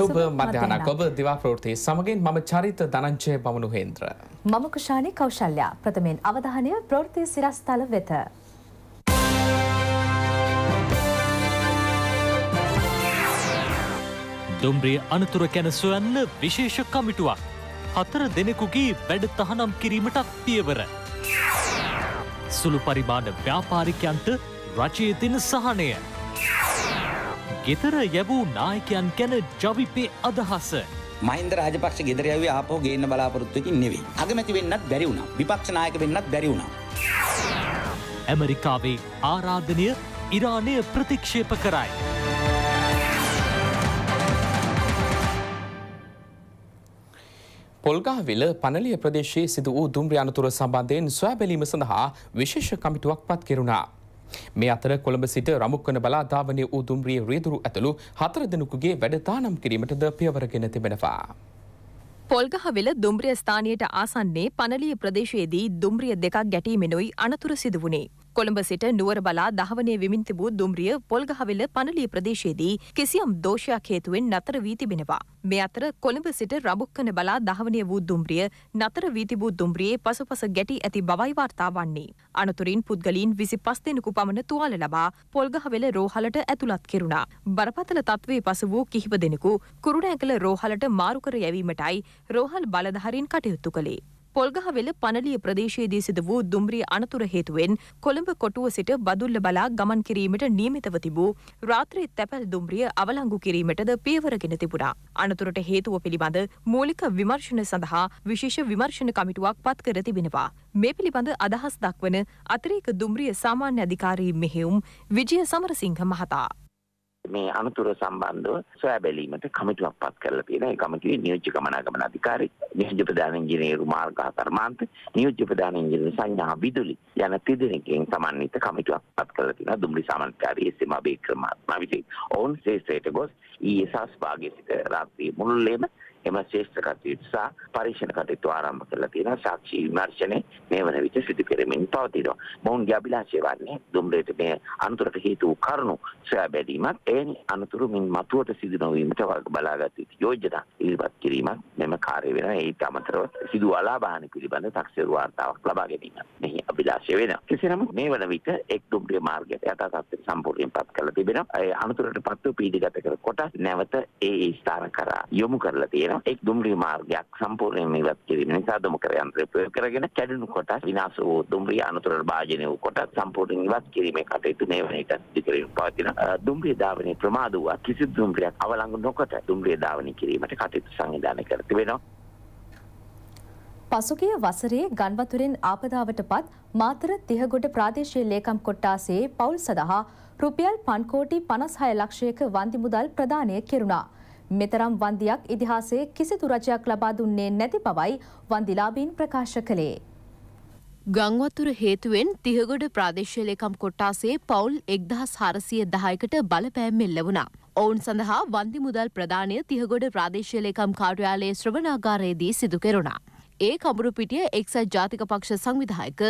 සුබ මධ්‍යහනක් ඔබ දිවා ප්‍රෘතිය සමගින් මම චරිත දනංචය බමුණු හේන්ද්‍ර. මම කුෂානය කෞශල්්‍යයා ප්‍රථමයෙන් අවධානය ප්‍රෘතිය සිරස්ථල වෙත. දුම්රිය අනතුර කැන සොයන්න විශේෂ කමිටුවක්. හතර දෙනෙකුගේ වැඩ තහනම් කිරීමටත් පියවර. සුළු පරිමාණ ව්‍යාපාරිකයන්ට රජයේ තින සහනය. ගෙතර යැවූ නායකයන් ගැන ජවිපේ අදහස. මහින්ද රාජපක්ෂ ගෙදරයව ආපෝ ගේන්න බලාපොරොත්තුවකින් නෙවෙයි. අගමැති වෙන්නත් බැරි වුණා. විපක්ෂනායක වෙන්නත් බැරි වුණා. ඇමරිකාවේ ආරාධනය ඉරානය ප්‍රතික්ෂේප කරයි. පොල්ගාවිල පනලිය ප්‍රදේශයේ සිදු වූ දුම්රිය අනතුර සම්බන්ධයෙන් සොයාබැලීම සඳහා විශේෂ කමිටුවක් පත් කෙරුණා. මේ අතර කොළඹ සිට රමුක්කන බලාධාවනය වූ දුම්රිය රීදුරු ඇතුළු හතර දෙනෙකුගේ වැඩතානම් කිරීමටද පියවරගෙන තිබෙනවා. පොල්ගහවෙල දුම්රිය ස්ථානයට ආසන්නේ පනලිය ප්‍රදේශයේදී දුම්රිය දෙකක් ගැටීමෙනුයි අනතුර සිදුවුණේ. කොළඹ සිට නුවර බලා දහවනය විමින් තිබූ දුම්රිය පොල්ගහවෙල පනලිය ප්‍රදේශයේදී කිසියම් දෝෂයක් හේතුවෙන් නතර වී තිබෙනවා. මේ අතර කොළඹ සිට රබුක්කන බලා දහවනය වූ දුම්රිය නතර වී තිබූ දුම්රියේ පසුපස ගැටි ඇති බවයි වාර්තා වන්නේ. අනතුරින් පුද්ගලින් විසි පස් දෙනෙකු පමණ තුවාල ලබා පොල්ගහවෙල රෝහලට ඇතුළත් කෙරුණා. බරපතල තත්ත්වයේ පසු වූ කිහිප දෙනෙකු කුරුණෑකල රෝහලට මාරුකර යැවීමටයි රෝහල් බලධහරින් කටයුත්තු කළේ. පොල්ගහවෙල පනලිය ප්‍රදේශයේදී සිද වූ දුම්රිය අනතුර හේතුවෙන් කොළඹ කොටුව සිට බදුල්ල බලා ගමන් කිරීමට නියමිතව තිබූ රාත්‍රී තැපැල් දුම්රිය අවලංගු කිරීමටද පියවරගෙන තිබුණා. අනතුරට හේතුව පිළිබඳ මූලික විමර්ශන සඳහා විශේෂ විමර්ශන කමිටුවක් පත් කර තිබෙනවා. මේ පිළිබඳ අදහස් දක්වන අතිරේක දුම්රිය සාමාන්‍ය අධිකාරී මෙහෙයුම් විජය සමරසිංහ මහතා. මේ අනතුර සම්බන්ධව සොයා බැලීමට කමිටුවක් පත් කරලා තියෙනවා. ඒ කමිටුවේ නියෝජ්‍ය ගමනාගමන අධිකාරී, නියෝජ්‍ය ප්‍රධාන ඉංජිනේරු මාර්ග කර්මාන්ත, නියෝජ්‍ය ප්‍රධාන ඉංජිනේරු සංඥා විදුලි යන තිදෙනකින් සමන්විත කමිටුවක් පත් කරලා තියෙනවා. දුම්රිය සමන්කාරී එස්.එම්. අබේක්‍රම මහත්මයා විසින්. ඔවුන් ශ්‍රේෂ්ඨයට ගොස් ඊයේ e. සස්භාගයේ සිට රාත්‍රියේ මුළුල්ලේම එම ශේෂ්ත්‍ර කටයුතු සහ පරීක්ෂණ කටයුතු ආරම්භ කරලා තියෙනවා. සාක්ෂි විමර්ශනයේ මේ වන විට සිදු කෙරෙමින් පවතිනවා. මොවුන්ගේ අභිලාෂය වන්නේ දුම්රේට මේ අනතුරට හේතු වූ කරුණු සොයා බැලීමත් එවැනි අනතුරු මින් මතුවට සිදු නොවීමට බලාගත යුතු යෝජනා ඉදිරිපත් කිරීමක් මෙම කාර්ය වෙනවා. ඒත් අමතරව සිදු අලාභාන පිළිබඳ තක්සේරු වාර්තාවක් ලබා ගැනීම මෙහි අභිලාෂය වෙනවා. කෙසේ නමුත් මේ වන විට එක් දුම්රිය මාර්ගයට යථා තත්ත්වයට සම්පූර්ණයෙන් පත් කරලා තිබෙනවා. අනතුරට පත්ව පීඩිගත කර කොට නැවත ඒ ස්ථාන කරා යොමු කරලා තියෙනවා. තියෙනවා එක් දුම්රිය මාර්ගයක් සම්පූර්ණයෙන් ඉවත් කිරීම නිසා දුමකර යන්ත්‍රය ප්‍රයෝග කරගෙන කැඩුණු කොට විනාශ වූ දුම්රිය අනතුරට භාජනය වූ කොට සම්පූර්ණයෙන් ඉවත් කිරීමේ කටයුතු මේ වන විට සිදුකිරීම පවතින දුම්රිය ධාවනයේ ප්‍රමාද වූ කිසිදු දුම්රියක් අවලංගු නොකොට දුම්රිය ධාවනය කිරීමට කටයුතු සංවිධානය කර තිබෙනවා පසුගිය වසරේ ගන්වතුරෙන් ආපදාවට පත් මාතර තිහගොඩ ප්‍රාදේශීය ලේකම් කොට්ටාසේ පවුල් සඳහා රුපියල් පන්කෝටි පනස්හය ලක්ෂයක වන්දි මුදල් ප්‍රදානය කෙරුණා. මෙතරම් වන්දියක් ඉතිහාසයේ කිසිදු රජයක් ලබා දුන්නේ නැති බවයි වන්දිලාබීන් ප්‍රකාශ කළේ. ගංවතුර හේතුවෙන් තිහගොඩ ප්‍රාදේශය ලේකම් කොට්ටාසේ පවුල් එක්දහස් හාරසිය දහයකට බලපෑම් එල්ල වුණා. ඔවුන් සඳහා වන්දි මුදල් ප්‍රධානය තිහගොඩ ප්‍රාදේශය ලේකම් කාර්යාලයේ ශ්‍රවනාගාරයේදී සිදු කෙරුණා. ඒ කඹුරුපිටිය එක්සත් ජාතික පක්ෂ සංවිධායක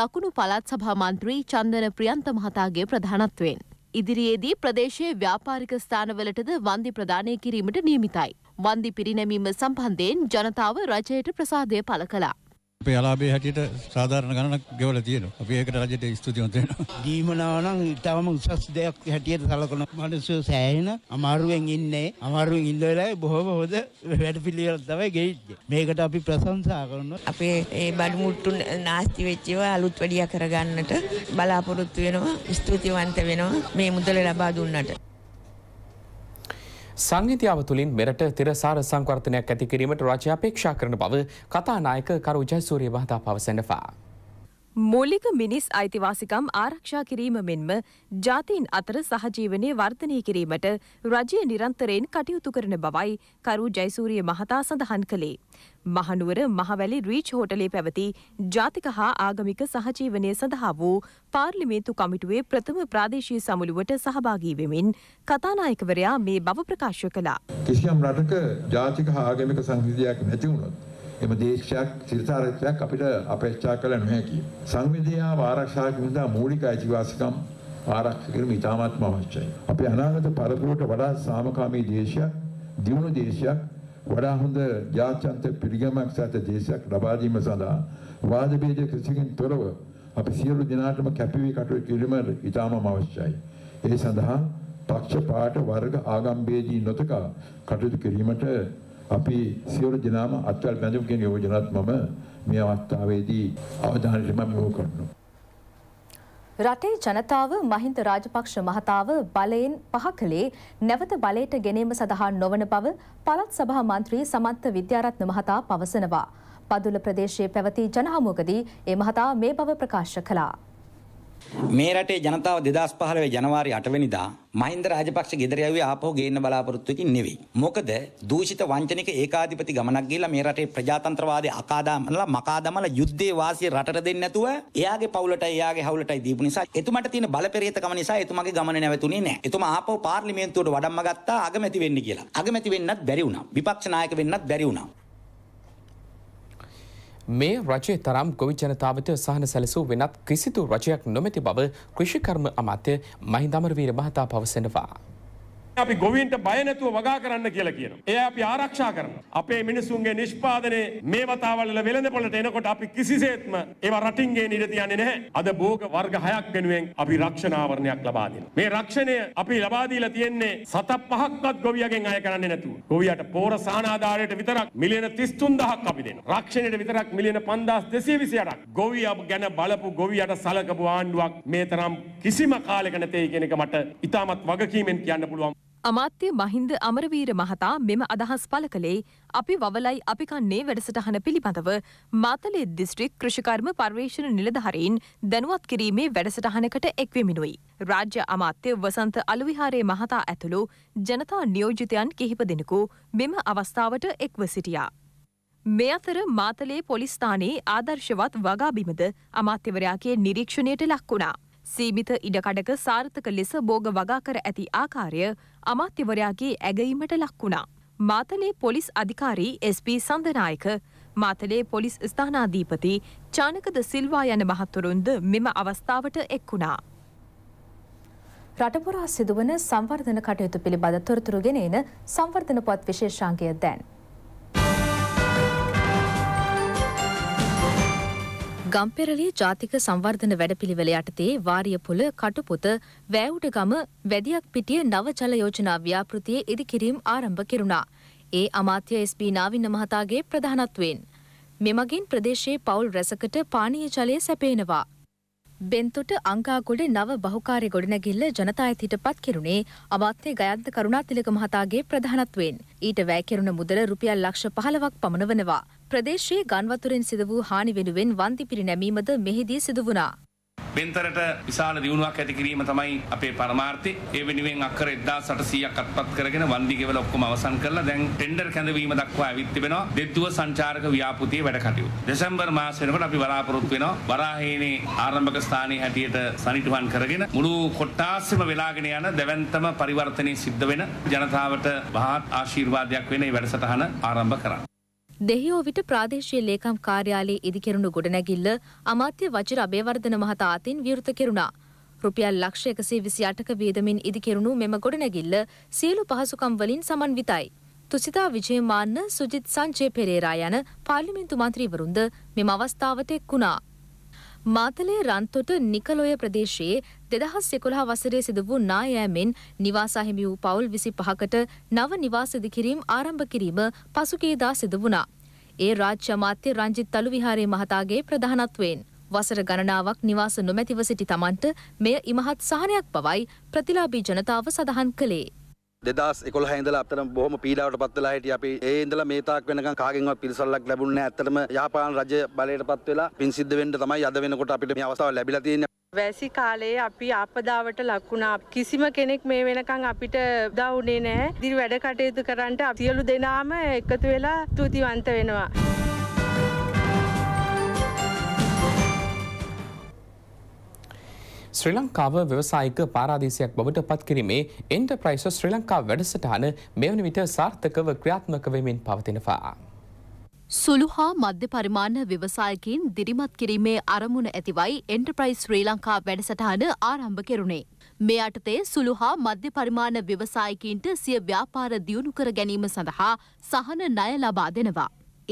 දකුණු පළත් සභා මන්ත්‍රී චන්දන ප්‍රියන්ත මහතාගේ ප්‍රධානත්වයෙන්. ඉදිරියේදී ප්‍රදේශයේ ව්‍යාපාරික ස්ථානවලටද වන්දි ප්‍රදානය කිරීමට නියමිතයි. වන්දි පිරිනැමීම සම්බන්ධයෙන් ජනතාව රජයට ප්‍රසාදය පළ කළා. අපේ අලාබේ හැටියට සාධාරණ ගණනක් ගෙවල තියෙනවා. අපි ඒකට රජයට ස්තුතිවන්ත වෙනවා. දීමනාවනම් ඊටම උසස් දෙයක් හැටියට සලකන මිනිස්සු සෑහෙන අමාරුවෙන් ඉන්නේ. අමාරුවෙන් ඉන්න වෙලාවේ බොහොම හොඳ වැඩපිළිවෙල තමයි ගෙයින්නේ. මේකට අපි ප්‍රශංසා කරනවා. අපේ ඒ බඩු මුට්ටු නාස්ති වෙච්ච ඒවා අලුත් වැඩියා කරගන්නට බලාපොරොත්තු වෙනවා. ස්තුතිවන්ත වෙනවා මේ මුදල ලබා දුන්නට. සංහිතියාව තුළින් මෙරට තිරසාර සංවර්ධනයක් ඇතිකිරීමට රජ අපේක්ෂා කරන බව කතානායක කරු ජයසූරිය මහතා පවසනවා. මූලික මිනිස් අයිතිවාසිකම් ආරක්ෂා කිරීම මෙන්ම ජාතීන් අතර සහජීවනය වර්ධනය කිරීමට රජය නිරන්තරයෙන් කටයුතු කරන බවයි කරු ජයසූරිය මහතා සඳහන් කළේ. මහනුවර මහවැලි රීච් හෝටලේ පැවති ජාතික හා ආගමික සහජීවනය සඳහා වූ පාර්ලිමේන්තු කමිටුවේ ප්‍රථම ප්‍රාදේශී සමුළුවට සහභාගී වෙමින් කතානායකවරයා මේ බව ප්‍රකාශ කළා. කිසියම් රටක ජාතික හා ආගමික සංහිඳියක් නැති වුණොත් එම දේශයක් සිරසාරත්වයක් අපිට අපේක්ෂා කළ නොහැකි. සංවිධාව ආරක්ෂා කිරීම මූලික අයිතිවාසිකම් ආරක්ෂා කිරීම ඉතාමත්ම අවශ්‍යයි. අපේ අනාගත පරපුරට වඩා සාමකාමී දේශයක්, දියුණු දේශයක්, වඩා හොඳ ජාත්‍යන්ත පිළිගැමක් සහිත දේශයක් ලබා දීම සඳහා වාද බේද කිසිකින් තොරව අපි සියලු දෙනාටම කැපවී කටයුතු කිරීම ඉතාමත්ම අවශ්‍යයි. ඒ සඳහා පක්ෂ පාට වර්ග ආගම් බේදී නොතකා කටයුතු කිරීමට අපි සියලු දෙනාම අත්වල් බැඳුම් කියන යෝජනාවත් මම මේ අවස්ථාවේදී අවධානය යොමු කරනවා. රටේ ජනතාව මහින්ද රාජපක්ෂ මහතාව බලයෙන් පහ කළේ නැවත බලයට ගෙනීම සඳහා නොවන බව පළත් සභා මන්ත්‍රී සමන්ත විද්‍යාරත්න මහතා පවසනවා. පදුල ප්‍රදේශයේ පැවති ජනහමුවකදී ඒ මහතා මේ බව ප්‍රකාශ කළා. මේ රටේ ජනතාව 2015 ජනවාරි 8 වෙනිදා මහින්ද රාජපක්ෂ ගෙදර යවුවේ ආපහු ගේන්න බලාපොරොත්තු වෙකින් නෙවෙයි. මොකද දූෂිත වංචනික ඒකාධිපති ගමනක් ගිහිල්ලා මේ රටේ ප්‍රජාතන්ත්‍රවාදී අකාදාමලා මකාදමලා යුද්ධයේ වාසිය රටට දෙන්නේ නැතුව එයාගේ පවුලටයි එයාගේ හවුලටයි දීපු නිසා එතුමට තියෙන බලපෙරේතකම නිසා එතුමාගේ ගමන නැවතුනේ නැහැ. එතුමා ආපහු පාර්ලිමේන්තුවට වඩම්ම ගත්තා අගමැති වෙන්න කියලා. අගමැති වෙන්නත් බැරි වුණා. විපක්ෂ නායක වෙන්නත් බැරි වුණා. මේ රජය තරම් ගොවි ජනතාවට සහන සැලසූ වෙනත් කිසිදු රජයක් නොමැති බව කෘෂිකර්ම අමාත්‍ය මහින්දමරවීර මහතා පවසනවා. අපි ගොවීන්ට බය නැතුව වගා කරන්න කියලා කියනවා. එයා අපි ආරක්ෂා කරනවා. අපේ මිනිසුන්ගේ නිෂ්පාදනයේ මේ වතාවල වෙළඳපොළට එනකොට අපි කිසිසේත්ම ඒවා රටින් ගේන ඉඩ තියන්නේ නැහැ. අද භෝග වර්ග 6ක් වෙනුවෙන් අපි රක්ෂණ ආවරණයක් ලබා දෙනවා. මේ රක්ෂණය අපි ලබා දීලා තියෙන්නේ සත පහක්වත් ගොවියගෙන් අය කරන්නේ නැතුව. ගොවියට පෝර සානාධාරයට විතරක් මිලියන 33000ක් අපි දෙනවා. රක්ෂණයට විතරක් මිලියන 5228ක්. ගොවියා ගැන බලපු ගොවියට සලකපු ආණ්ඩුවක් මේ තරම් කිසිම කාලයක නැtei කියන එක මට ඉතාමත් වගකීමෙන් කියන්න පුළුවන්. අමාත්‍ය මහින්ද අමරවීර මහතා මෙම අදහස් පළ කළේ අපි වවලයි අපි කන්නේ වැඩසටහන පිළිබඳව මාතලේ දිස්ත්‍රික් කෘෂිකර්ම පර්යේෂණ නිලධහරයින් දැනුවත් කිරීමේ වැඩසටහනකට එක්වමිනුයි. රාජ්‍ය අමාත්‍ය වසන්ත අලුවිහාරේ මහතා ඇතුළු ජනතා නියෝජිතයන් කිහිප දෙෙනකු මෙම අවස්ථාවට එක්ව සිටියා. මේ අතර මාතලේ පොලිස්ථානයේ ආදර්ශවත් වගාබිමද අමාත්‍යවරයාගේ නිරීක්ෂණයට ලක්වුණා. සීමිත ඉඩකඩක සාර්ථක ලෙස බෝග වගාකර ඇති ආකාරය අමාත්‍යවරයාගේ ඇගීමට ලක්වුණා. මාතලේ පොලිස් අධිකාරී SP සඳනායක මාතලේ පොලිස් ස්ථානාධීපති චානකද සිල්වා යන මහත්තුරුන්ද මෙම අවස්ථාවට එක්වුණා. රටපුරා සිදුවන සංවර්ධන කටයුතු පිළිබඳ තොරතුරු ගෙනන සංවර්ධන පොත් විශේෂාන්ගය දැන්. ගම්පෙරලි ජාතික සංවර්ධන වැඩපිළිවෙල යටතේ වාරියපුල කටුපොත වෑවුටගම වැදියක් පිටිය නව ජල යෝජනා ව්‍යාපෘතිය ඉදිකිරීම් ආරම්භ කෙරුණා. ඒ අමාත්‍ය SB නාවින්න මහතාගේ ප්‍රධානත්වයෙන්. මෙමගින් ප්‍රදේශයේ පවුල් රැසකට පානීය ජලය සැපේනවා. බෙන්තොට අංකාගොඩ නව බහුකාරය ගොඩනැගිල්ල ජනතා අයිතිට පත් කෙරුණේ අමාත්‍ය ගයන්ත කරුණාතිලක මහතාගේ ප්‍රධානත්වයෙන්. ඊට වැෑකෙරුණ මුදල රුපියල් ලක්ෂ පහලවක් පමණ වනවා. ප්‍රදේශයේ ගන්වතුරෙන් සිද වූ හානි වෙනුවෙන් වන්ති පිරිනැමීමද මෙහිදී සිදු වුණා. බෙන්තරට විශාල දියුණුවක් ඇති කිරීම තමයි අපේ පරමාර්ථය. ඒ වෙනුවෙන් අක්කර 1800ක් අත්පත් කරගෙන වන්දිගෙවල ඔක්කොම අවසන් කරලා දැන් ටෙන්ඩර් කැඳවීම දක්වා ඇවිත් තිබෙනවා. දෙද්දුව සංචාරක ව්‍යාපෘතියේ වැඩ කටයුතු. දෙසැම්බර් මාස වෙනකොට අපි බලාපොරොත්තු වෙනවා වරාහේනේ ආරම්භක ස්ථානයේ හැටියට සනිටුහන් කරගෙන මුළු කොට්ටාසෙම වෙලාගෙන යන දෙවන්තම පරිවර්තනයේ සිද්ධ වෙන ජනතාවට මහත් ආශිර්වාදයක් වෙන මේ වැඩසටහන ආරම්භ කරන්න. දෙහියෝ විට ප්‍රාදේශීය ලේකම් කාර්යාලයේ ඉදිකෙරුණු ගොඩනැගිල්ල අමාත්‍ය වජිර අබේවර්ධන මහතා අතින් විවෘත කෙරුණා. රුපියල් ලක්ෂ එකසේ විසි අටක වියදමින් ඉදිකෙරුණු මෙම ගොඩනැගිල්ල සියලු පහසුකම් වලින් සමන්විතයි. තුසිතා විජයමාන්න සුජිත් සංජය පෙරේරා යන පාර්ලිමේන්තු මන්ත්‍රීවරුන්ද මෙම අවස්ථාවට එක් වුණා. මාතලේ රන්තොට නිකලොය ප්‍රදේශයේ දෙදහස් එකොළහ වසරේ සිදු වූ නායෑමෙන් නිවාසාහිමි වූ පවුල් විසි පහකට නව නිවාසිදිකිරීම් ආරම්භ කිරීම පසුගේදා සිදු වුණා. ඒ රාජ්‍ය අමාත්‍ය රංජිත් තලු විහාරේ මහතාගේ ප්‍රධානත්වයෙන්. වසර ගණනාවක් නිවාස නොමැතිව සිටි තමන්ට මෙය ඉමහත් සහනයක් බවයි ප්‍රතිලාබී ජනතාව සඳහන් කළේ. දෙදස් එකොල හැඳල අතරම බොහම පීඩාවට පත්වෙලා හිටිය අපි ඒ ඉඳලා මේ තාක් වෙනකන් කාගෙන්වත් පිළිසල්ලක් ලැබුණේ නැහැ. ඇත්තටම යාපාන රජය බලයට පත් වෙලා පින් සිද්ධ වෙන්න තමයි අද වෙනකොට අපිට මේ අවස්ථාව ලැබිලා තියෙන්නේ. වැසි කාලයේ අපි ආපදාවට ලක්ුණා. කිසිම කෙනෙක් මේ වෙනකන් අපිට දවුනේ නෑ. ඉදිරි වැඩ කටයුතු කරන්නට සියලු දෙනාම එකතු වෙලා තුතිවන්ත වෙනවා. ශ්‍රී ලංකාව ව්‍යවසායික පාරාදීසයක් බවට පත් කිරීමේ එන්ටර්ප්‍රයිස ශ්‍රී ලංකා වැඩසටහන මෙවැනි විට සාර්ථකව ක්‍රියාත්මක වෙමින් පවතිනවා. සුළු හා මධ්‍ය පරිමාණ ව්‍යවසායකින් දිරිමත් කිරීමේ අරමුණ ඇතිවයි එන්ටර්ප්‍රයිස් ශ්‍රී ලංකා වැඩසටහන ආරම්භ කෙරුණේ. මේ අටතේ සුළු හා මධ්‍ය පරිමාණ ව්‍යවසායකින්ට සිය ව්‍යාපාර දියුණු කර ගැනීම සඳහා සහන ණය ලබා දෙනවා.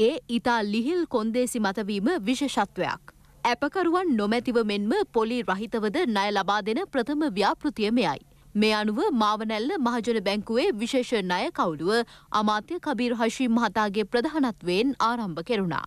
ඒ ඉතා ලිහිල් කොන්දේසි මතවීම විශේෂත්වයක්. ඇපකරුවන් නොමැතිව මෙන්ම පොලි රහිතවද ණය ලබා දෙන ප්‍රථම ව්‍යාපෘතිය මෙයයි. මේ අනුව මාවනැල්ල මහජන බැංකුවේ විශේෂ ණය කවුළුව අමාත්‍ය කබීර් හශීම් මහතාගේ ප්‍රධානත්වයෙන් ආරම්භ කෙරුණා.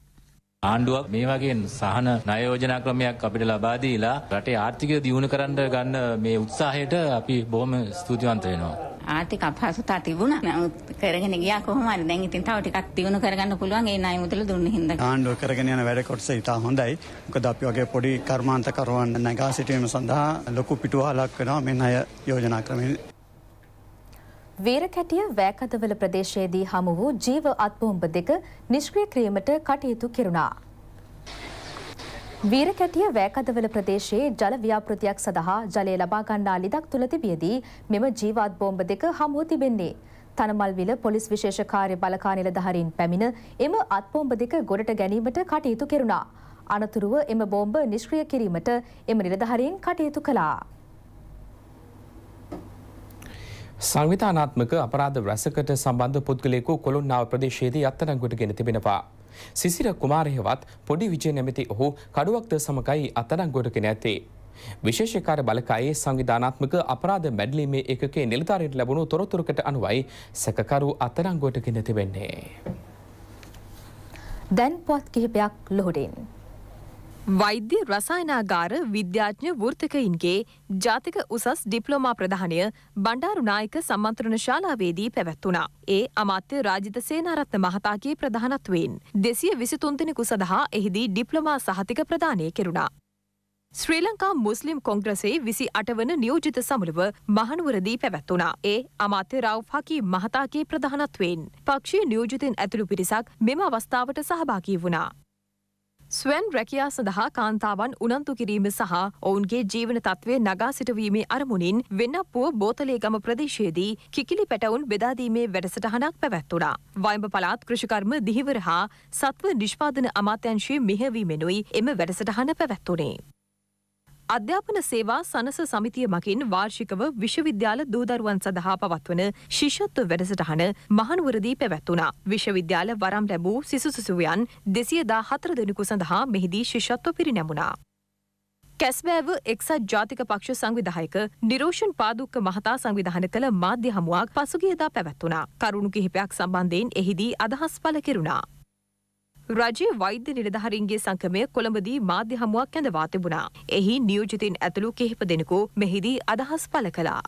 ආණ්ඩුවක් මේ වගේ සහන නයෝජනා ක්‍රමයක් අපිට ලබා දීලා රටේ ආර්ථිකය දියුණු කරන්න ගන්න මේ උත්සාහයට අපි බොහොම ස්තුතිවන්ත වෙනවා. ආර්ථික අපහසුතා තිබුණා. නමුත් කරගෙන ගියා කොහොම හරි. දැන් ඉතින් තව ටිකක් දියුණු කරගන්න පුළුවන් ඒ ණය මුදල දුන්න හින්දා. ආණ්ඩුව කරගෙන යන වැඩ කොටස ඉතා හොඳයි. මොකද අපි වගේ පොඩි කර්මාන්තකරුවන් නැගා සිටීම සඳහා ලොකු පිටුවහලක් වෙනවා මේ ණය යෝජනා ක්‍රමයෙන්. වීරකැටිය වෑකදවල ප්‍රදේශයේදී හමු වූ ජීව අත්බෝම්බ දෙක නිෂ්ක්‍රිය කිරීමට කටයුතු කෙරුණා. වීරකැටිය වැෑකදවල ප්‍රදේශයේ ජල ව්‍යාපෘතියක් සඳහා ජලය ලබාගන්නා ලිදක් තුළ තිබියදී මෙම ජීවාත් බෝම්බ දෙක හමුව තිබෙන්නේ. තනමල්විල පොලිස් විශේෂකාරය බලකානිල දහරින් පැමිණ එම අත්බෝම්බ දෙක ගොඩට ගැනීමට කටයුතු කෙරුණා. අනතුරුව එම බෝම්බ නිෂ්ක්‍රිය කිරීමට එම නිලධහරින් කටයුතු කළා. සංවිධානාත්මක අපරාධ රැසකට සම්බන්ධ පුද්ගලෙකු කොළුන්නාව ප්‍රදේශයේදී අත්තරංගුට ගෙන තිබෙනවා. සිසිර කුමාරයවත් පොඩි විජය නැමැති ඔහු කඩුවක්ද සමගයි අතරංගොඩක නැත්තේ. විශේෂකාර බලකායේ සංවිධානාත්මක අපරාධ මැඩලීමේ එකේ නිලධාරයට ලැබුණු තොරතුරකට අනුවයි සැකකරු අතරංගොඩක නැතිවෙන්නේ. දැන් පොත් කිහිපයක් ලොහුඩින්. වෛද්‍ය රසායනාගාර විද්‍යාඥ වෘර්තකයින්ගේ ජාතික උසස් ඩිප්ලෝමා ප්‍රධානය බණ්ඩාරුනායක සම්මන්ත්‍රණ ශාලාවේදී පැවැත්වුණා. ඒ අමාත්‍ය රාජිත සේනාරත්න මහතාගේ ප්‍රධානත්වයෙන් දෙසිය විසිතුන්තිනෙකු සඳහා එහිදී ඩිප්ලොමා සහතික ප්‍රදානය කෙරුණා. ශ්‍රී ලංකා මුස්ලිම් කොංග්‍රසේ විසි අටවන නියෝජිත සමුළුව මහනුවරදී පැවැත්වුණා. ඒ අමාත්‍ය රව් හකි මහතාගේ ප්‍රධානත්වයෙන් පක්ෂී නියෝජිතෙන් ඇතුළු පිරිසක් මෙම අවස්ථාවට සහභාගී වුණා. ස්වැන් රැකයා සඳහා කාන්තාවන් උනන්තු කිරීම සහ ඔවුන්ගේ ජීවන තත්ත්වය නගා සිටවීමේ අරමුණින් වෙනපුුව බෝතලේගම ප්‍රදේශයේදී කිකිලි පැටවුන් බෙදාදීමේ වැඩසටහනක් පැවැත්තුඩා. වයිඹ පලාත් කෘෂිකර්ම දිහිවර හා සත්ව නිෂ්පාදන අමාත්‍යංශයේ මෙහැවීමෙනුයි එම වැඩසටහන පැවැත්තුනේ. අධ්‍යාපන සේවා සනස සමිතිය මකින් වාර්ෂිකව විශ්වවිද්‍යාල දූදරුවන් සඳහා පවත්වන ශිෂත්ව වැඩසටහන මහනුවරදී පැවැත්වුණා. විශ්වවිද්‍යාල වරම් ලැබූ සිසුසිසුවයන් දෙසියදා හතර දෙනෙකු සඳහා මෙහිදී ශිෂත්ව පිරිනැමුණා. කැස්බෑව එක්සත් ජාතික පක්ෂ සංවිධායක නිරෝෂන් පාදුක්ක මහතා සංවිධාන කළ මාධ්‍ය හමුවක් පසුගියදා පැවැත්වුණා. කරුණු කිහිපයක් සම්බන්ධයෙන් එහිදී අදහස් පළ කෙරුණා. රජයේ වෛද්‍ය නිලධාරීන්ගේ සංගමය කොළඹදී මාධ්‍ය හමුවක් ඇඳවා තිබුණා. එහි නියෝජිතින් ඇතුළු කිහිප දෙනෙකු මෙහිදී අදහස් පළ කළා.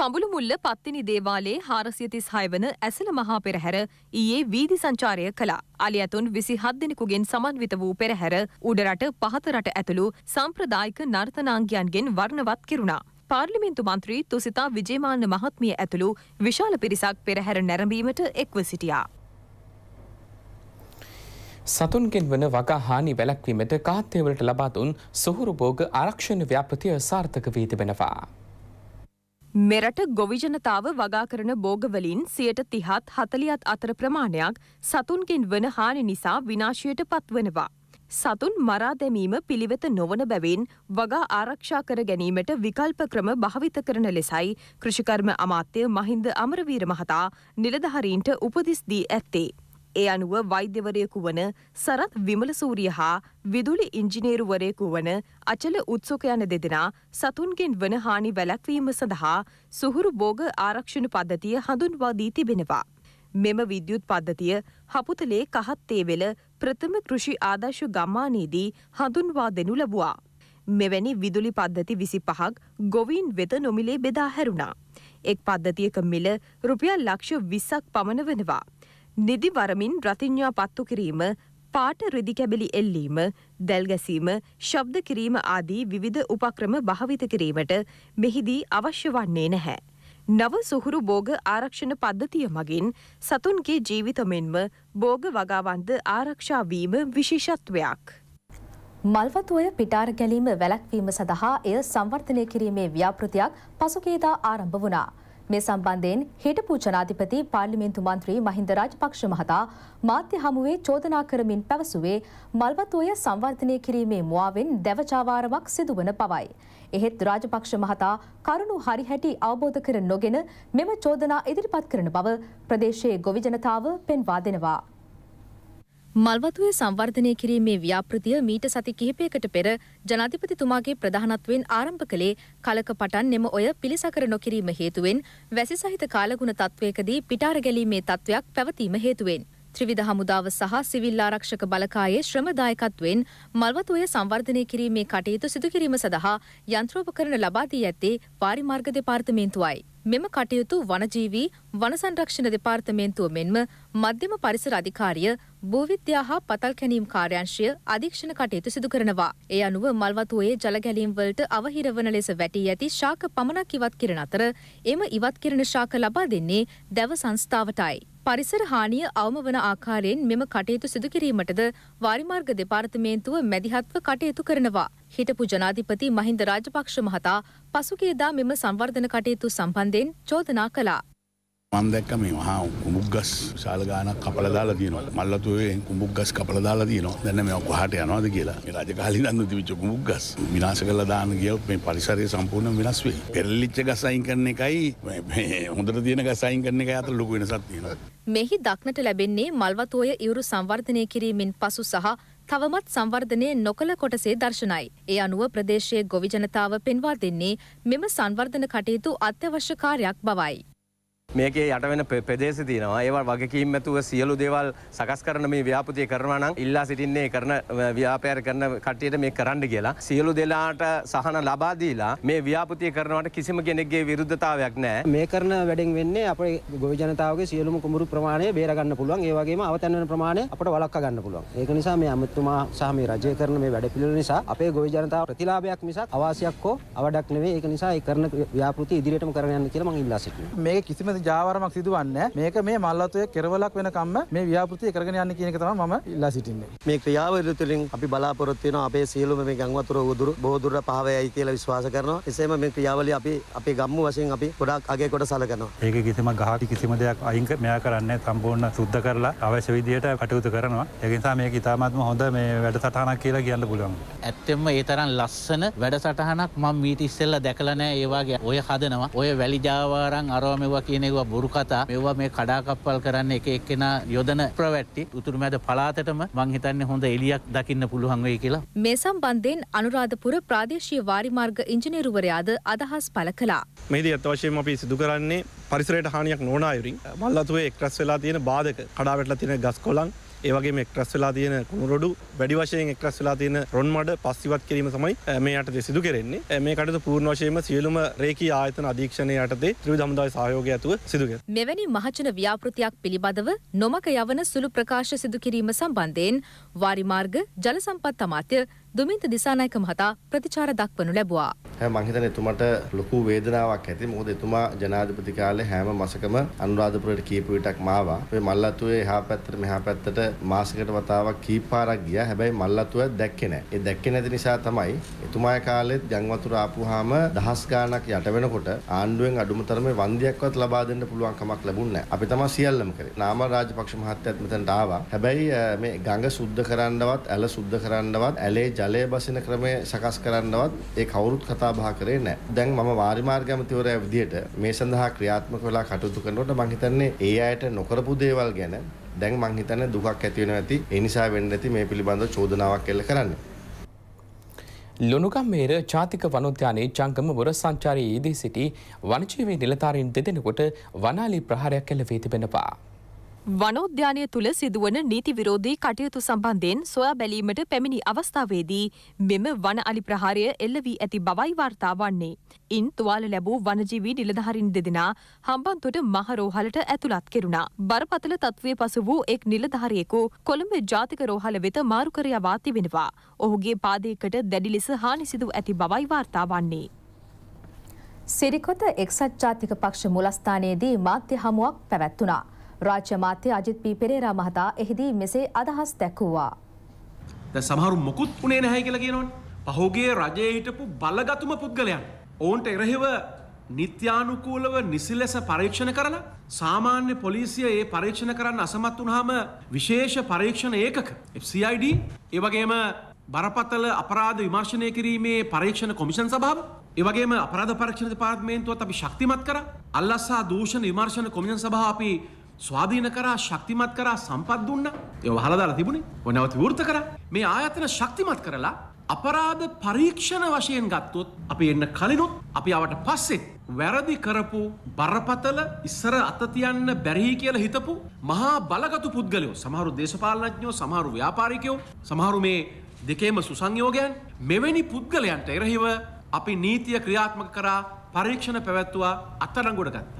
කඹුළු මුල්ල පත්තිනි දේවාලයේ හාරසියතිස් හයවන ඇසල මහා පෙරහැර ඊයේ වීදි සංචාරය කළා. අලි ඇතුන් විසි හත් දෙනෙකුගෙන් සමන්විත වූ පෙරහැර උඩරට පහතරට ඇතුළු සම්ප්‍රදායික නර්තනාංගයන්ගෙන් වර්ණවත් කිරුණා. පාර්ලිමින්තු මන්ත්‍රී තුසිතා විජේමාන්න මහත්මිය ඇතුළු විශාල පිරිසක් පෙරහැර නැරඹීමට එක්ව සිටියා. සතුන්ගෙන් වන වගා හානි වැලැක්වීමට කාත්‍යවලට ලබාතුන් සොහුරුභෝග ආරක්ෂණ ව්‍යාපතිය සාර්ථක වී තිබෙනවා. මෙරට ගොවිජනතාව වගා කරන බෝගවලින් සියට තිහත් හතලියත් අතර ප්‍රමාණයක් සතුන්ගෙන් වන හානි නිසා විනාශයට පත්වනවා. සතුන් මරාදැමීම පිළිවෙත නොවන බැවින් වගා ආරක්ෂා කර ගැනීමට විකල්ප ක්‍රම භාවිත කරන ලෙසයි කෘෂිකර්ම අමාත්‍ය මහින්ද අමරවීර මහතා නිලධහරීන්ට උපදිස්දී ඇත්තේ. ඒ අනුව වෛද්‍යවරයෙකු වන සරත් විමලසූරිය හා විදුලි ඉංජිනේරුවරයෙකු වන අචල උත්සුක යන දෙදෙනා සතුන්ගෙන් වන හානි වැළැක්වීම සඳහා සුහුරු බෝග ආරක්ෂණ පද්ධතිය හඳුන්වා දී තිබෙනවා. මෙම විද්‍යුත් පද්ධතිය හපුතලේ කහත්තේවෙල ප්‍රථම කෘෂි ආදර්ශ ගම්මානයේදී හඳුන්වා දෙනු ලැබුවා. මෙවැනි විදුලි පද්ධති විසි පහක් ගොවීන් වෙත නොමිලේ බෙදා හැරුණා. එක් පද්ධතියක මිල රුපියල් ලක්ෂ විස්සක් පමණ වනවා. නිදි වරමින් රතිඤ්ඤා පත්තු කිරීම පාට රිදි කැබලි එල්ලීම, දැල් ගැසීම, ශබ්ද කිරීම ආදී විවිධ උපක්‍රම භාවිත කිරීමට මෙහිදී අවශ්‍ය වන්නේ නැහැ. නව සුහුරු භෝග ආරක්ෂණ පද්ධතිය මගින් සතුන්ගේ ජීවිත මෙන්ම භෝග වගාවන්ද ආරක්ෂා වීම විශේෂත්වයක්. මල්වතුය පිටාර ගැලීම වැළැක්වීම සඳහා එය සංවර්ධනය කිරීමේ ව්‍යාපෘතියක් පසුගියදා ආරම්භ වුණා. මේ සම්බන්ධයෙන් හිටපු ජනාධිපති පාර්ලිමේන්තු මන්ත්‍රී මහින්ද රාජපක්ෂ මහතා මාධ්‍ය හමුවේ චෝදනා කරමින් පැවසුවේ මල්වතෝය සංවර්ධනය කිරීමේ මුවාවෙන් දැවචාවාරමක් සිදුවන පවයි. එහෙත් රාජපක්ෂ මහතා කරුණු හරිහැටි අවබෝධ කර නොගෙන මෙම චෝදනා ඉදිරිපත් කරන බව ප්‍රදේශයේ ගොවිජනතාව පෙන්වා දෙනවා. මල්වතුවේ සංවර්ධනය කිරීමේ ව්‍යාපෘතිය මීට සති කිහිපයකට පෙර ජනාධිපතිතුමාගේ ප්‍රධානත්වයෙන් ආරම්භ කළේ කලක පටන් නෙම ඔය පිළිසකර නොකිරීම හේතුවෙන් වැසි සහිත කාලගුණ තත්ත්වයකදී පිටාර ගැලීමේ තත්ත්වයක් පැවතීම හේතුවෙන්. ත්‍රිවිධ හමුදාව සහ සිවිල් ආරක්ෂක බලකායේ ශ්‍රමදායකත්වයෙන් මල්වතුය සංවර්ධනය කිරීමේ කටයුතු සිදුකිරීම සඳහා යන්ත්‍රෝපකරණ ලබා දී ඇත්තේ පාරිමාර්ග දෙපාර්තමේන්තුවයි. මෙම කටයුතු වනජීවී වනසංරක්ෂණ දෙපාර්තමේන්තුව මෙන්ම මධ්‍යම පරිසර අධිකාරිය භූවිද්‍යා හා පතල් කැනීම් කාර්යංශය අධීක්ෂණ කටයුතු සිදු කරනවා. ඒ අනුව මල්වතුයේ ජලගැලීම් වලට අවහිර වන ලෙස වැටී ඇති ශාක පමණක් ඉවත් කිරීම අතර එම ඉවත් කිරීම ශාක ලබා දෙන්නේ දැව සංස්ථාවටයි. පරිසර හානිය අවම වන ආකාරයෙන් මෙම කටයුතු සිදු කිරීමටද වාරිමාර්ග දෙපාර්තමේන්තුව මැදිහත්ව කටයුතු කරනවා. හිටපු ජනාධිපති මහින්ද රාජපක්ෂ මහතා පසුගියදා මෙම සංවර්ධන කටයුතු සම්බන්ධයෙන් චෝදනා කළා. මන්දැක්ක මේ හා කුමුක් ගස් ශාල ගානක් කපල දාලා තියනවා මල්ලතුවේ කුමුක් ගස් කපල දාලා තියනවා දැන්න මේ කොහට යනවාද කියලා රජ කාලින් දන්න තිවිච්ච කුමුක් ගස් විනාශ කළ දාන ගියොත් මේ පරිසරය සම්පූර්ණ වෙනස් වෙයි පෙරලිච්ච ගස් අයින් කරන එකයි මේ හොඳට තියෙන ගස් අයින් කරන එක අතර ලොකු වෙනසක් තියෙනවා මෙහි දක්නට ලැබෙන්නේ මල්වතෝය ඉවුරු සංවර්ධනය කිරීමෙන් පසු සහ තවමත් සංවර්ධනය නොකළ කොටසේ දර්ශනයි. ඒ අනුව ප්‍රදේශයේ ගොවිජනතාව පෙන්වා දෙන්නේ මෙම සංවර්ධන කටයුතු අත්‍යවශ්‍ය කාර්යක් බවයි. මේකේ යට වෙන ප්‍රදේශ තියෙනවා ඒවා වගකීම් ඇතුව සියලු දේවල් සකස් කරන මේ ව්‍යාපතිය කරනවා නම් ඉල්ලා සිටින්නේ කරන ව්‍යාපාර කරන කට්ටියට මේ කරන්න කියලා සියලු දෙලාට සහන ලබා දීලා මේ ව්‍යාපතිය කරනවට කිසිම කෙනෙක්ගේ විරුද්ධතාවයක් නැහැ මේ කරන වැඩෙන් වෙන්නේ අපේ ගොවි ජනතාවගේ සියලුම කුමරු ප්‍රමාණය බේර ගන්න පුළුවන් ඒ වගේම අවතැන් වෙන ප්‍රමාණය අපට වළක්වා ගන්න පුළුවන් ඒක නිසා මේ අමතුමා සහ මේ රජය කරන මේ වැඩ පිළිවෙල නිසා අපේ ගොවි ජනතාව ප්‍රතිලාභයක් මිසක් අවාසියක් හෝ අවඩක් නෙවෙයි ඒක නිසා ඒ කරන ව්‍යාපෘති ඉදිරියටම කරගෙන යන්න කියලා මම ඉල්ලා සිටිනවා මේක කිසිම කිසි ජාවරමක් සිදුවන්නේ මේක මේ මල්වතුයේ කෙරවලක් වෙනකම්ම මේ ව්‍යාපෘතිය කරගෙන යන්න කියන එක තමයි මම ඉල්ලා සිටින්නේ. මේ ක්‍රියාවලිය තුළින් අපි බලාපොරොත්තු වෙනවා අපේ සියලුම මේ ගංවතුර උදුරු බොහෝ දුර පහවයයි කියලා විශ්වාස කරනවා. එසේම මේ ක්‍රියාවලිය අපි අපේ ගම්මු වශයෙන් අපි ගොඩක් අගේ කොට සලකනවා. ඒක කිසිම ගහටි කිසිම දෙයක් අයින් මෙයා කරන්නේ සම්පූර්ණ සුද්ධ කරලා අවශ්‍ය විදියට කටයුතු කරනවා. ඒ නිසා මේක ඉතාමත්ම හොඳ මේ වැඩසටහනක් කියලා කියන්න පුළුවන්. ඇත්තෙම ඒ තරම් ලස්සන වැඩසටහනක් මම මීට ඉස්සෙල්ලා දැකලා නෑ ඒ වගේ ඔය හදනවා. ඔය වැලි ජාවාරම් අරවමෙවා කියන මේවා බොරු කතා මෙවා මේ කඩාකප්පල් කරන්න එක එක්කෙන යොදන ප්‍රවැට්ටි උතුරුමැද පලාතටම මංහිතන්න හොඳ එලියක් දකින්න පුළුවන් වේ කියලා. මේ සම්බන්ධයෙන් අනුරාධපුර ප්‍රාදේශීය වාරිමාර්ග ඉංජිනේරුවරයාද අදහස් පල කලා. මේදී අත්වශයෙන් අපි සිදු කරන්නේ පරිසරයට හානියක් නෝනායුරින් මල්ලතුවේ එක්රස් වෙලා තියෙන බාධක කඩාවැටලා තියෙන ගස් කොලන් ඒවගේ එක්රස් වෙලා තියෙන කුණුරොඩු වැඩි වශයෙන් එක්රස් වෙලා තියෙන රොන් මඩ පස්සිවත් කිරීම තමයි මේ යටතේ සිදු කරෙන්නේ මේ කට පූර්ණ වශයෙන්ම සියලුම රේකී ආයතන අධීක්ෂණය යටතේ ත්‍රවිධ හමුදාවේ සහයෝගය ඇතුව සිදු කෙරේ. මෙවැනි මහජන ව්‍යාපෘතියක් පිළිබඳව නොමක යවන සුළු ප්‍රකාශ සිදු කිරීම සම්බන්ධයෙන් වාරිමාර්ග ජල සම්පත් අමාත්‍ය දුමින්ත දිසානායක මහතා ප්‍රතිචාර දක්වනු ලැබුවා. මං හිතන එතුමට ලොකු වේදනාවක් ඇති. මොකද එතුමා ජනාධිපති කාලේ හැම මාසකම අනුරාධපුරයට කීප විටක් මාවා. ඔය මල්ලතුවේ එහා පැත්තට මෙහා පැත්තට මාසයකට වතාවක් කීප පාරක් ගියා. හැබැයි මල්ලතුව දැක්කේ නැහැ. ඒ දැක්කේ නැති නිසා තමයි එතුමාගේ කාලෙත් ජං වතුර ආපුවාම දහස් ගාණක් යට වෙනකොට ආණ්ඩුවෙන් අඩුම තරමේ වන්දියක්වත් ලබා දෙන්න පුළුවන් කමක් ලැබුණේ නැහැ. අපි තමයි සියල්ලම කරේ. නාම රාජපක්ෂ මහත්තයත් මෙතනට ආවා. හැබැයි මේ ගඟ සුද්ධ කරන්නවත්, ඇල සුද්ධ කරන්නවත්, ඇලේ ජලය බසින ක්‍රමය සකස් කරන්නවත් ඒ කවුරුත් කතා බහ කරේ නැහැ. දැන් මම වාරි මාර්ග ඇමතිවරයා විදිහට මේ සඳහා ක්‍රියාත්මක වෙලා කටයුතු කරනකොට මම හිතන්නේ ඒ අයට නොකරපු දේවල් ගැන දැන් මං හිතන්නේ දුකක් ඇති වෙනවා ඇති. ඒ නිසා වෙන්න ඇති මේ පිළිබඳව චෝදනාවක් එල්ල කරන්නේ. ලොනුගම්මේර ජාතික වනෝද්‍යානයේ ජංගම වර සංචාරයේ යෙදී සිටි වනජීවී නිලධාරීන් දෙදෙනෙකුට වනාලි ප්‍රහාරයක් එල්ල වී තිබෙනවා. වනෝද්‍යානය තුළ සිදුවන නීති විරෝධී කටයුතු සම්බන්ධයෙන් සොයා බැලීමට පැමිණි අවස්ථාවේදී මෙම වන අලි ප්‍රහාරය එල්ල වී ඇති බවයි වාර්තා වන්නේ. ඉන් තුවාල ලැබූ වනජීවී නිලධහරින් දෙදෙනා හම්බන්තොට මහරෝහලට ඇතුළත් කෙරුණා. බරපතල තත්ත්වය පසු වූ එක් නිලධහරයෙකු කොළඹ ජාතික රෝහල වෙත මාරුකරයවා තිබෙනවා. ඔහුගේ පාදයකට දැඩි ලෙස හානි සිදු ඇති බවයි වාර්තා වන්නේ. සිරිකොත එක්සත් ජාතික පක්ෂ මුලස්ථානයේදී මාධ්‍ය හමුවක් පැවැත්වනා. රාජ්‍ය මාත්‍ය අජිත් පී පෙරේරා මහතා එහිදී මෙසේ අදහස් දැක්වූවා. ද සමහරු මොකුත් උනේ නැහැ කියලා කියනවනේ. පහුගිය රජයේ හිටපු බලගතුම පුද්ගලයන් ඔවුන්ට එරෙහිව නිත්‍යානුකූලව නිසි ලෙස පරීක්ෂණ කරලා සාමාන්‍ය පොලිසිය ඒ පරීක්ෂණ කරන්න අසමත් වුණාම විශේෂ පරීක්ෂණ ඒකක FCID ඒ වගේම බරපතල අපරාධ විමර්ශනය කිරීමේ පරීක්ෂණ කොමිෂන් සභාව ඒ වගේම අපරාධ පරීක්ෂණ දෙපාර්තමේන්තුවත් අපි ශක්තිමත් කරා අල්ලස්සා දූෂණ විමර්ශන කොමිෂන් සභාව අපි ස්වාධීන කරා ශක්තිමත් කරා සම්පත් දුන්නා. ඒව වහලා තිබුණේ. ඔය නැවත විවෘත කරා. මේ ආයතන ශක්තිමත් කරලා අපරාධ පරීක්ෂණ වශයෙන් ගත්තොත් අපි එන්න කලිනුත් අපි ආවට පස්සෙත් වැරදි කරපු බරපතල ඉස්සර අත තියන්න බැරිහි කියලා හිතපු මහා බලගතු පුද්ගලයෝ සමහරු දේශපාලනඥයෝ සමහරු ව්‍යාපාරිකයෝ සමහරු මේ දෙකේම සුසංයෝගයන් මෙවැනි පුද්ගලයන්ට එරහිව අපි නීතිය ක්‍රියාත්මක කරා පරීක්ෂණ පැවැත්තුවා අත්අඩංගුවට ගත්තා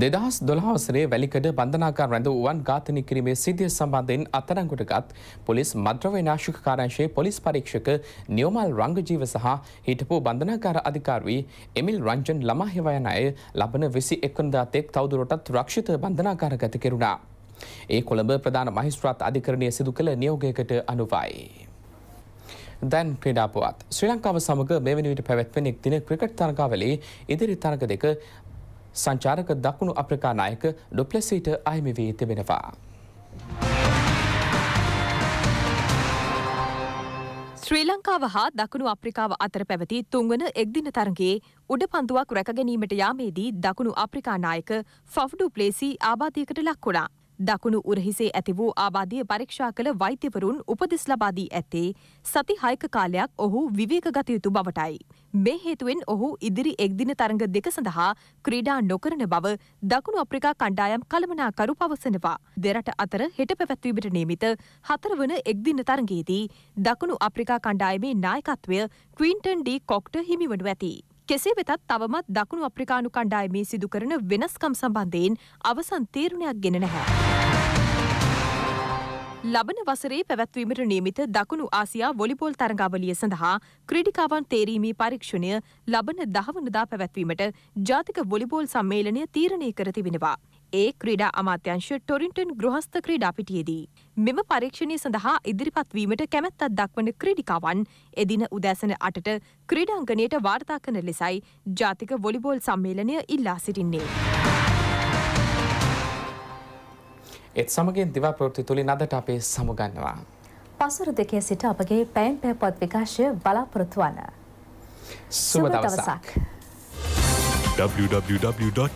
දෙදහස් දොළහවසරේ වැලිකඩ බන්ධනාකා රැඳ වුවන් ඝාතනය කිරීමේ සිද්ධිය සම්බන්ධයෙන් අත්අඩංගුවට පොලිස් මද්‍රව්‍ය නාශක කාරංශයේ පොලිස් පරීක්ෂක නියෝමල් රංගජීව සහ හිටපු බන්ධනාකාර අධිකාරී එමිල් රංජන් ළමහේවයන අය ලබන 21 වෙනිදා තෙක් තවදුරටත් රක්ෂිත බන්ධනාකාර ගත කෙරුණා. ඒ කොළඹ ප්‍රධාන මහිස්ත්‍රාත් අධිකරණයේ සිදු කළ නියෝගයකට අනුවයි. දැන් ක්‍රඩාපුවත් ශ්‍රී ලංකාව සමඟ මෙවැනිවිට පැවැත්වෙනෙක් දින ක්‍රිකට් තරගාවලේ ඉදිරි තරග දෙක සංචාරක දකුණු අප්‍රිකා නායක ඩොප්ලෙසීට අහිමි වී තිබෙනවා. ශ්‍රී ලංකාව හා දකුණු අප්‍රිකාව අතර පැවති තුන්වන එක්දින තරගේ උඩ පන්දුවක් රැකගැනීමට යාමේදී දකුණු අප්‍රිකා නායක ෆෆ්ඩු ප්ලේසි ආබාධයකට ලක් වුණා. දකුණු උරහිසේ ඇති වූ ආබාධිය පරීක්ෂා කළ වෛද්‍යවරුන් උපදෙස් ලබා දී ඇත්තේ සති හයක කාලයක් ඔහු විවේක ගත යුතු බවටයි. මේ හේතුවෙන් ඔහු ඉදිරි එක්දින තරඟ දෙක සඳහා ක්‍රීඩා නොකරන බව දකුණු අප්‍රිකා කණ්ඩායම් කළමනාකරු පවසනවා. දෙරට අතර හෙට පැවැත්වීමට නියමිත හතරවන එක්දින තරගයේදී දකුණු අප්‍රිකා කණ්ඩායමේ නායකත්වය ක්වින්ටන් ඩී කොක්ට හිමිවනු ඇති. කෙසේ වෙතත් තවමත් දකුණු අප්‍රිකානු කණ්ඩායමේ සිදු කරන වෙනස්කම් සම්බන්ධයෙන් අවසන් තීරණයක් ගෙන නැහැ. ලබන වසරේ පැවැත්වීමට නියමිත දකුණු ආසියා වොලිබෝල් තරඟාවලිය සඳහා ක්‍රීඩිකාවන් තේරීමේ පරීක්ෂණය ලබන දහවනදා පැවැත්වීමට ජාතික වොලිබෝල් සම්මේලනය තීරණය කර තිබෙනවා. ඒ ක්‍රීඩා අමාත්‍යංශ ටොරින්ටන් ගෘහස්ථ ක්‍රීඩා පිටියේදී. මෙම පරීක්ෂණය සඳහා ඉදිරිපත්වීමට කැමැත්තත් දක්වන ක්‍රීඩිකාවන් එදින උදෑසන අටට ක්‍රීඩාංගනයට වාර්තා කරන ලෙසයි ජාතික වොලිබෝල් සම්මේලනය ඉල්ලා සිටින්නේ. එත් සමගින් දිවාපෘති තුළින් අදට අපේ සමුගන්නවා. පසුරු දෙකේ සිට අපගේ පැයිම් පැපත් විකාශය බලාපොරොත්තුවන්න. සුබ දවසක්. www.ipnnews.lk.